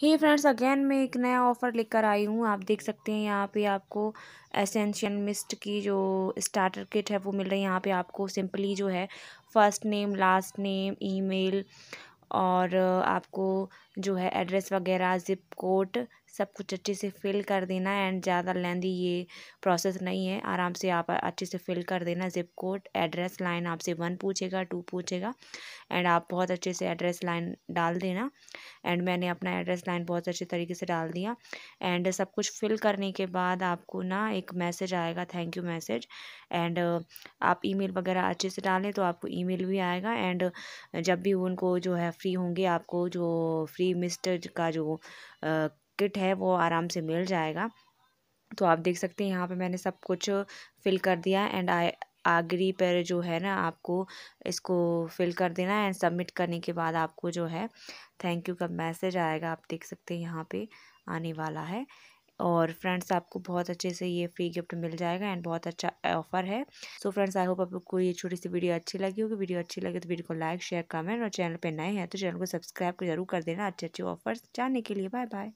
ही friends again मैं एक नया ऑफ़र लेकर आई हूँ आप देख सकते हैं यहाँ पे आपको एसेंशियल मिस्ट की जो स्टार्टर किट है वो मिल रही है यहाँ पे आपको सिंपली जो है first name last name email और आपको जो है एड्रेस वगैरह ज़िप कोड सब कुछ अच्छे से फ़िल कर देना एंड ज़्यादा लेंदी ये प्रोसेस नहीं है आराम से आप अच्छे से फ़िल कर देना ज़िप कोड एड्रेस लाइन आपसे वन पूछेगा टू पूछेगा एंड आप बहुत अच्छे से एड्रेस लाइन डाल देना एंड मैंने अपना एड्रेस लाइन बहुत अच्छे तरीके से डाल दिया एंड सब कुछ फिल करने के बाद आपको ना एक मैसेज आएगा थैंक यू मैसेज एंड आप ई वगैरह अच्छे से डालें तो आपको ई भी आएगा एंड जब भी उनको जो है फ्री होंगे आपको जो फ्री मिस्टर का जो किट है वो आराम से मिल जाएगा तो आप देख सकते हैं यहाँ पे मैंने सब कुछ फिल कर दिया एंड आई आगरी पर जो है ना आपको इसको फिल कर देना एंड सबमिट करने के बाद आपको जो है थैंक यू का मैसेज आएगा आप देख सकते हैं यहाँ पे आने वाला है और फ्रेंड्स आपको बहुत अच्छे से ये फ्री गिफ्ट मिल जाएगा एंड बहुत अच्छा ऑफर है सो फ्रेंड्स आई होप आपको ये छोटी सी वीडियो अच्छी लगी होगी वीडियो अच्छी लगे तो वीडियो को लाइक शेयर कमेंट और चैनल पर नए हैं तो चैनल को सब्सक्राइब जरूर कर देना अच्छे अच्छे ऑफर्स जानने के लिए बाय बाय